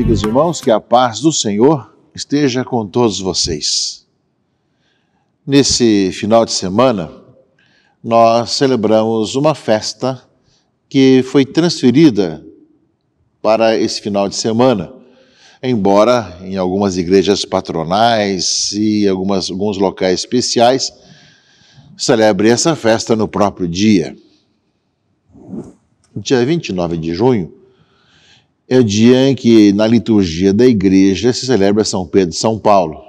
amigos e irmãos, que a paz do Senhor esteja com todos vocês. Nesse final de semana, nós celebramos uma festa que foi transferida para esse final de semana, embora em algumas igrejas patronais e algumas, alguns locais especiais celebre essa festa no próprio dia. Dia 29 de junho, é o dia em que, na liturgia da igreja, se celebra São Pedro e São Paulo.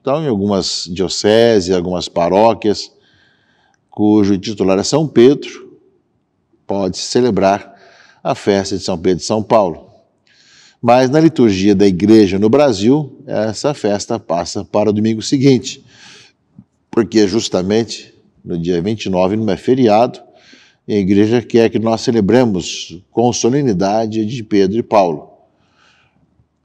Então, em algumas dioceses, algumas paróquias, cujo titular é São Pedro, pode se celebrar a festa de São Pedro e São Paulo. Mas na liturgia da igreja no Brasil, essa festa passa para o domingo seguinte, porque justamente no dia 29 não é feriado e a igreja quer é que nós celebremos com solenidade de Pedro e Paulo.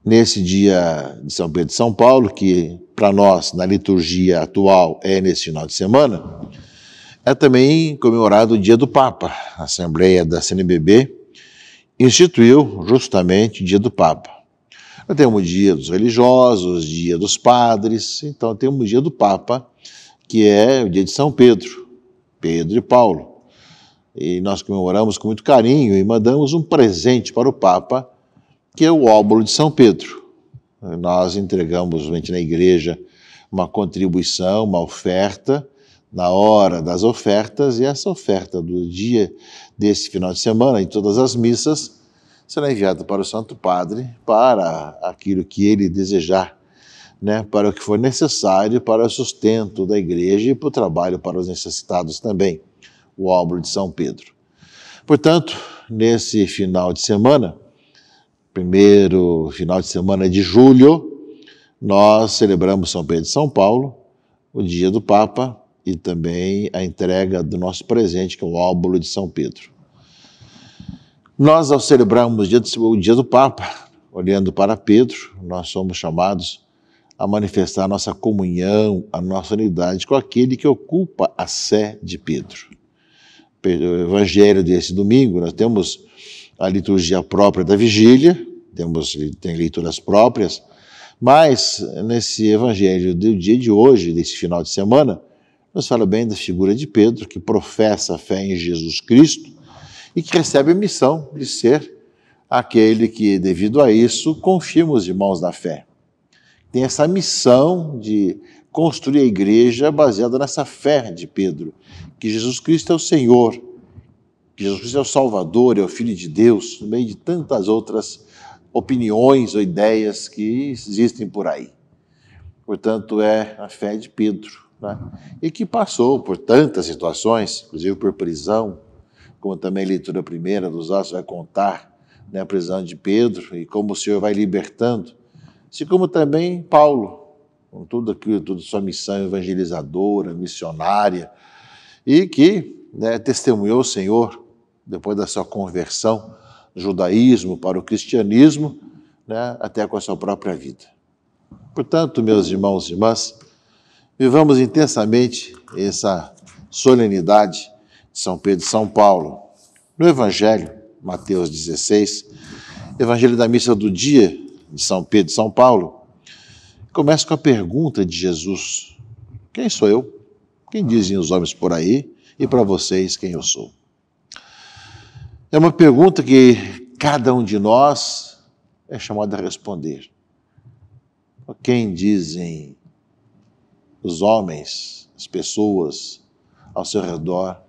Nesse dia de São Pedro e São Paulo, que para nós, na liturgia atual, é nesse final de semana, é também comemorado o dia do Papa. A Assembleia da CNBB instituiu justamente o dia do Papa. Nós temos o dia dos religiosos, dia dos padres, então temos o dia do Papa, que é o dia de São Pedro, Pedro e Paulo e nós comemoramos com muito carinho e mandamos um presente para o Papa, que é o óbolo de São Pedro. Nós entregamos na igreja uma contribuição, uma oferta, na hora das ofertas, e essa oferta do dia desse final de semana, em todas as missas, será enviada para o Santo Padre para aquilo que ele desejar, né, para o que for necessário para o sustento da igreja e para o trabalho para os necessitados também o álbum de São Pedro. Portanto, nesse final de semana, primeiro final de semana de julho, nós celebramos São Pedro e São Paulo, o dia do Papa e também a entrega do nosso presente, que é o óbolo de São Pedro. Nós, ao celebrarmos o dia, do, o dia do Papa, olhando para Pedro, nós somos chamados a manifestar a nossa comunhão, a nossa unidade com aquele que ocupa a sé de Pedro evangelho desse domingo, nós temos a liturgia própria da vigília, temos tem leituras próprias, mas nesse evangelho do dia de hoje, desse final de semana, nós fala bem da figura de Pedro, que professa a fé em Jesus Cristo e que recebe a missão de ser aquele que, devido a isso, confirma os irmãos da fé. Tem essa missão de construir a igreja baseada nessa fé de Pedro, que Jesus Cristo é o Senhor, que Jesus Cristo é o Salvador, é o Filho de Deus, no meio de tantas outras opiniões ou ideias que existem por aí. Portanto, é a fé de Pedro, né? e que passou por tantas situações, inclusive por prisão, como também a leitura primeira dos Atos vai contar né, a prisão de Pedro e como o Senhor vai libertando, assim como também Paulo, com tudo aquilo, toda sua missão evangelizadora, missionária, e que né, testemunhou o Senhor depois da sua conversão do judaísmo para o cristianismo, né, até com a sua própria vida. Portanto, meus irmãos e irmãs, vivamos intensamente essa solenidade de São Pedro e São Paulo. No Evangelho, Mateus 16, Evangelho da Missa do Dia de São Pedro e São Paulo, Começa com a pergunta de Jesus: Quem sou eu? Quem dizem os homens por aí? E para vocês, quem eu sou? É uma pergunta que cada um de nós é chamado a responder. Quem dizem os homens, as pessoas ao seu redor,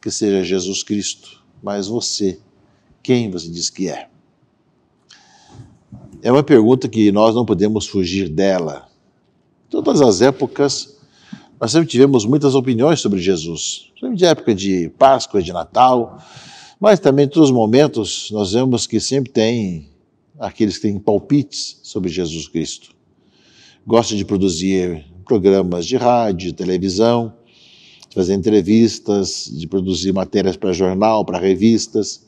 que seja Jesus Cristo, mas você, quem você diz que é? é uma pergunta que nós não podemos fugir dela. Em então, todas as épocas, nós sempre tivemos muitas opiniões sobre Jesus, sempre de época de Páscoa, de Natal, mas também em todos os momentos nós vemos que sempre tem aqueles que têm palpites sobre Jesus Cristo. Gosta de produzir programas de rádio, de televisão, de fazer entrevistas, de produzir matérias para jornal, para revistas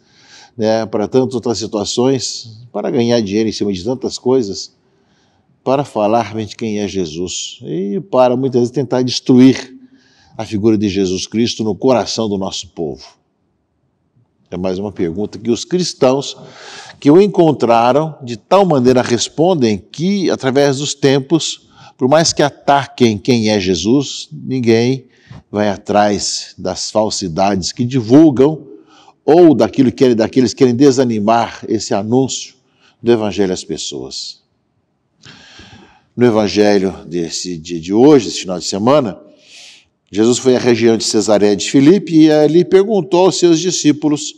né, para tantas outras situações, para ganhar dinheiro em cima de tantas coisas, para falar de quem é Jesus e para muitas vezes tentar destruir a figura de Jesus Cristo no coração do nosso povo. É mais uma pergunta que os cristãos que o encontraram de tal maneira respondem que, através dos tempos, por mais que ataquem quem é Jesus, ninguém vai atrás das falsidades que divulgam ou daquilo que daqueles que querem desanimar esse anúncio do Evangelho às pessoas. No Evangelho desse dia de hoje, desse final de semana, Jesus foi à região de Cesareia de Filipe e ali perguntou aos seus discípulos: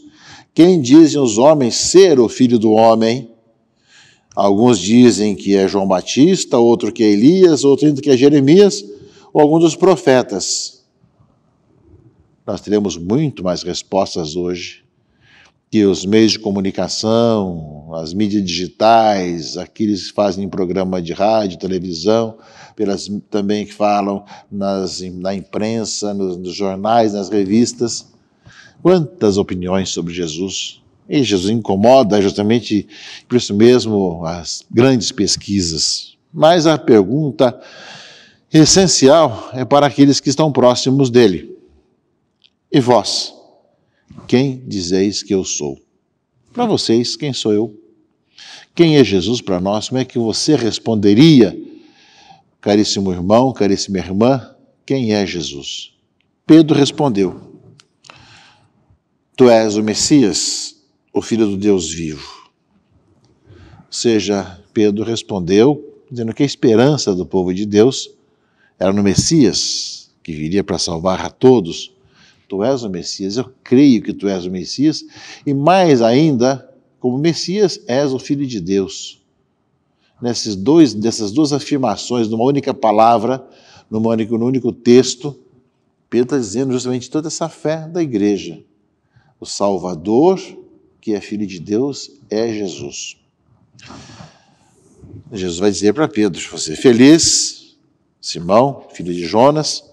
Quem dizem os homens ser o filho do homem? Alguns dizem que é João Batista, outro que é Elias, outro ainda que é Jeremias, ou algum dos profetas nós teremos muito mais respostas hoje que os meios de comunicação, as mídias digitais, aqueles que fazem programa de rádio, televisão, pelas também que falam nas, na imprensa, nos, nos jornais, nas revistas. Quantas opiniões sobre Jesus. E Jesus incomoda justamente por isso mesmo as grandes pesquisas. Mas a pergunta essencial é para aqueles que estão próximos dele e vós, quem dizeis que eu sou? Para vocês, quem sou eu? Quem é Jesus para nós? Como é que você responderia, caríssimo irmão, caríssima irmã, quem é Jesus? Pedro respondeu: Tu és o Messias, o Filho do Deus vivo. Ou seja, Pedro respondeu, dizendo que a esperança do povo de Deus era no Messias, que viria para salvar a todos Tu és o Messias, eu creio que tu és o Messias, e mais ainda, como Messias, és o Filho de Deus. Nesses dois, dessas duas afirmações, numa única palavra, num único texto, Pedro está dizendo justamente toda essa fé da igreja. O Salvador, que é Filho de Deus, é Jesus. Jesus vai dizer para Pedro: Você é feliz, Simão, filho de Jonas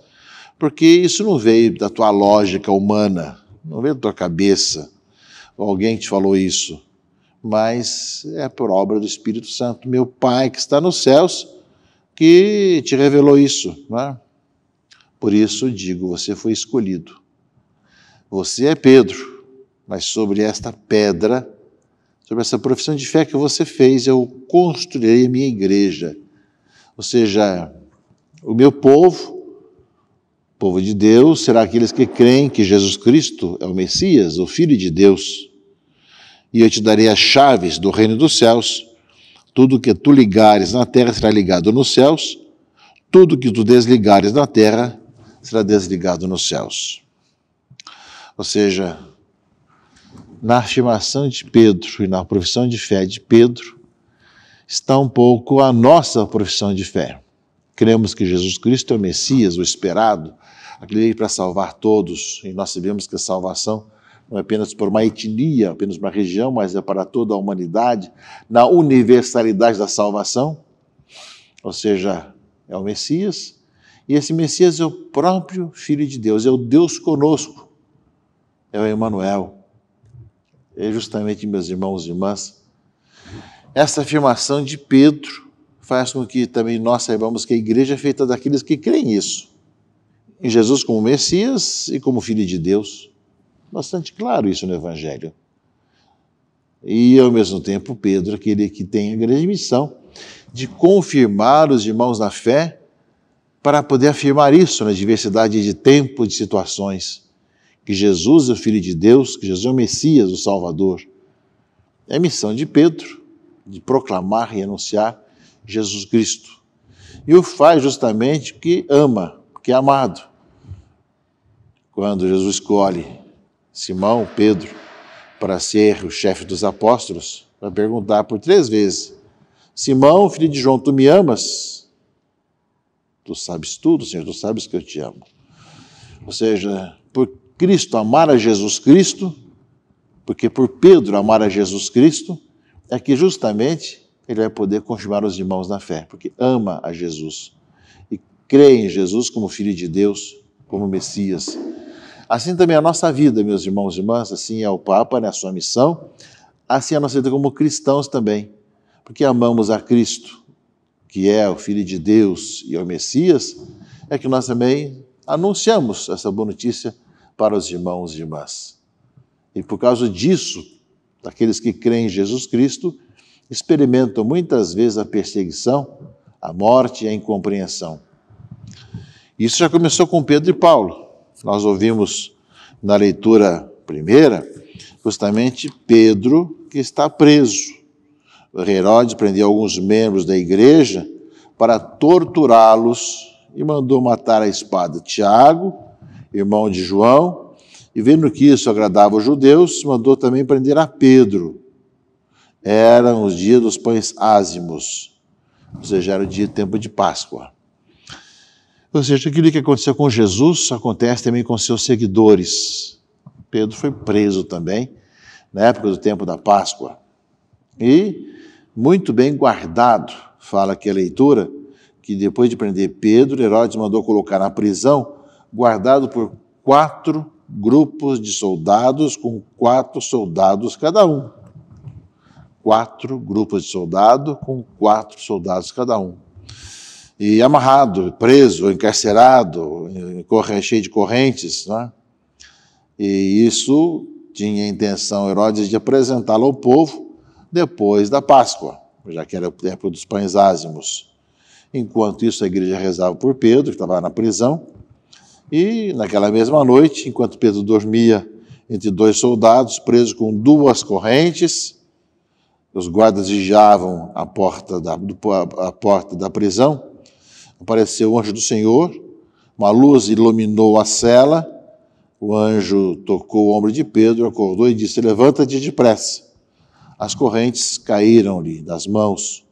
porque isso não veio da tua lógica humana, não veio da tua cabeça. Alguém te falou isso, mas é por obra do Espírito Santo, meu Pai que está nos céus, que te revelou isso. Não é? Por isso digo, você foi escolhido. Você é Pedro, mas sobre esta pedra, sobre essa profissão de fé que você fez, eu construirei a minha igreja. Ou seja, o meu povo povo de Deus será aqueles que creem que Jesus Cristo é o Messias, o Filho de Deus. E eu te darei as chaves do reino dos céus. Tudo que tu ligares na terra será ligado nos céus. Tudo que tu desligares na terra será desligado nos céus. Ou seja, na afirmação de Pedro e na profissão de fé de Pedro está um pouco a nossa profissão de fé. Cremos que Jesus Cristo é o Messias, o esperado, aquele veio para salvar todos, e nós sabemos que a salvação não é apenas por uma etnia, apenas uma região, mas é para toda a humanidade, na universalidade da salvação, ou seja, é o Messias, e esse Messias é o próprio Filho de Deus, é o Deus conosco, é o Emmanuel. É justamente, meus irmãos e irmãs, essa afirmação de Pedro faz com que também nós saibamos que a igreja é feita daqueles que creem isso em Jesus como Messias e como Filho de Deus. Bastante claro isso no Evangelho. E, ao mesmo tempo, Pedro, aquele que tem a grande missão de confirmar os irmãos na fé para poder afirmar isso na diversidade de tempo, de situações. Que Jesus é o Filho de Deus, que Jesus é o Messias, o Salvador. É a missão de Pedro, de proclamar e anunciar Jesus Cristo. E o faz justamente que ama, que é amado quando Jesus escolhe Simão, Pedro, para ser o chefe dos apóstolos, vai perguntar por três vezes: Simão, filho de João, tu me amas? Tu sabes tudo, Senhor, tu sabes que eu te amo. Ou seja, por Cristo amar a Jesus Cristo, porque por Pedro amar a Jesus Cristo, é que justamente ele vai poder confirmar os irmãos na fé, porque ama a Jesus e crê em Jesus como Filho de Deus como Messias. Assim também é a nossa vida, meus irmãos e irmãs, assim é o Papa, né, a sua missão, assim é a nossa vida como cristãos também, porque amamos a Cristo, que é o Filho de Deus e é o Messias, é que nós também anunciamos essa boa notícia para os irmãos e irmãs. E por causa disso, aqueles que creem em Jesus Cristo experimentam muitas vezes a perseguição, a morte e a incompreensão. Isso já começou com Pedro e Paulo. Nós ouvimos na leitura primeira, justamente Pedro que está preso. Herodes prendeu alguns membros da igreja para torturá-los e mandou matar a espada Tiago, irmão de João, e vendo que isso agradava aos judeus, mandou também prender a Pedro. Eram os dias dos pães ázimos, ou seja, era o dia tempo de Páscoa. Ou seja, aquilo que aconteceu com Jesus acontece também com seus seguidores. Pedro foi preso também, na época do tempo da Páscoa. E muito bem guardado, fala aqui a leitura, que depois de prender Pedro, Herodes mandou colocar na prisão, guardado por quatro grupos de soldados, com quatro soldados cada um. Quatro grupos de soldado, com quatro soldados cada um e amarrado, preso, encarcerado, cheio de correntes. Né? E isso tinha a intenção Herodes de apresentá-lo ao povo depois da Páscoa, já que era o tempo dos pães ázimos. Enquanto isso, a igreja rezava por Pedro, que estava na prisão, e naquela mesma noite, enquanto Pedro dormia entre dois soldados, preso com duas correntes, os guardas vigiavam a porta da, a porta da prisão, Apareceu o anjo do Senhor, uma luz iluminou a cela, o anjo tocou o ombro de Pedro, acordou e disse: Levanta-te depressa. As correntes caíram-lhe das mãos.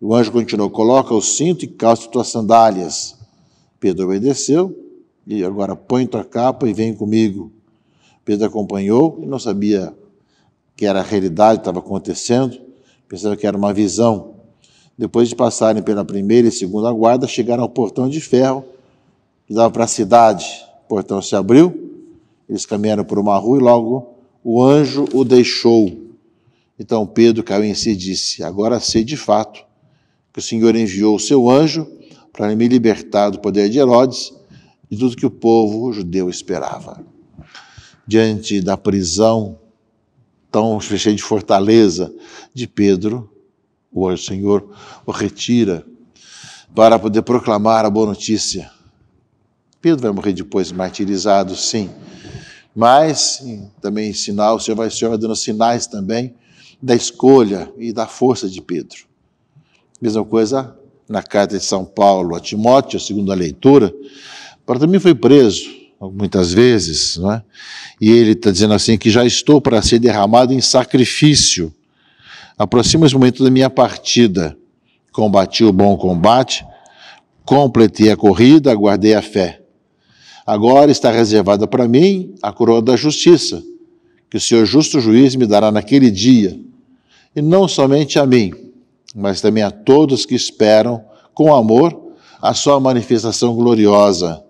O anjo continuou: Coloca o cinto e calça tuas sandálias. Pedro obedeceu e agora põe tua capa e vem comigo. Pedro acompanhou e não sabia que era a realidade, estava acontecendo, pensava que era uma visão. Depois de passarem pela primeira e segunda guarda, chegaram ao portão de ferro que dava para a cidade. O portão se abriu, eles caminharam por uma rua e logo o anjo o deixou. Então Pedro caiu em si e disse: Agora sei de fato que o Senhor enviou o seu anjo para me libertar do poder de Herodes e tudo que o povo judeu esperava. Diante da prisão tão cheia de fortaleza de Pedro, o Senhor o retira para poder proclamar a boa notícia. Pedro vai morrer depois martirizado, sim, mas também sinal, o Senhor vai, o Senhor vai dando sinais também da escolha e da força de Pedro. Mesma coisa na carta de São Paulo a Timóteo, segundo a leitura, para também foi preso muitas vezes, não é? E ele está dizendo assim que já estou para ser derramado em sacrifício Aproxima-se o momento da minha partida. Combati o bom combate, completei a corrida, guardei a fé. Agora está reservada para mim a coroa da justiça, que o Senhor justo juiz me dará naquele dia, e não somente a mim, mas também a todos que esperam com amor a sua manifestação gloriosa.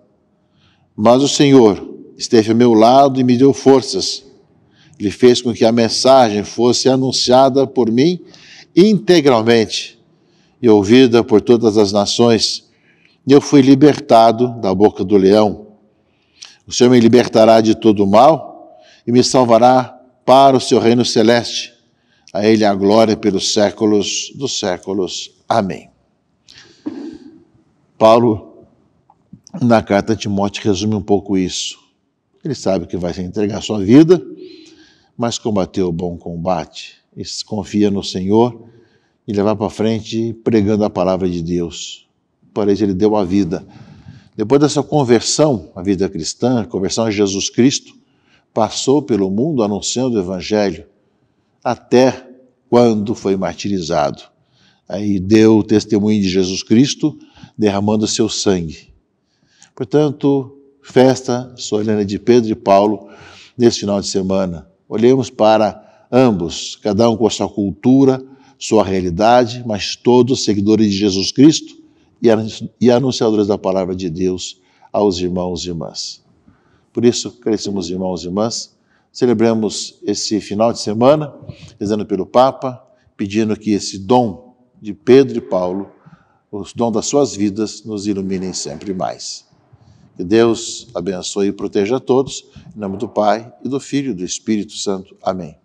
Mas o Senhor esteve ao meu lado e me deu forças ele fez com que a mensagem fosse anunciada por mim integralmente e ouvida por todas as nações. E eu fui libertado da boca do leão. O Senhor me libertará de todo o mal e me salvará para o seu reino celeste. A Ele a glória pelos séculos dos séculos. Amém. Paulo, na carta a Timóteo, resume um pouco isso. Ele sabe que vai entregar sua vida mas combateu o bom combate. E confia no Senhor e levar para frente pregando a palavra de Deus. Para isso ele deu a vida. Depois dessa conversão, a vida cristã, a conversão a Jesus Cristo, passou pelo mundo anunciando o Evangelho, até quando foi martirizado. Aí deu o testemunho de Jesus Cristo, derramando seu sangue. Portanto, festa solene de Pedro e Paulo nesse final de semana. Olhemos para ambos, cada um com a sua cultura, sua realidade, mas todos seguidores de Jesus Cristo e anunciadores da palavra de Deus aos irmãos e irmãs. Por isso, crescemos irmãos e irmãs, celebramos esse final de semana, rezando pelo Papa, pedindo que esse dom de Pedro e Paulo, o dom das suas vidas, nos iluminem sempre mais. Que Deus abençoe e proteja a todos. Em nome do Pai e do Filho e do Espírito Santo. Amém.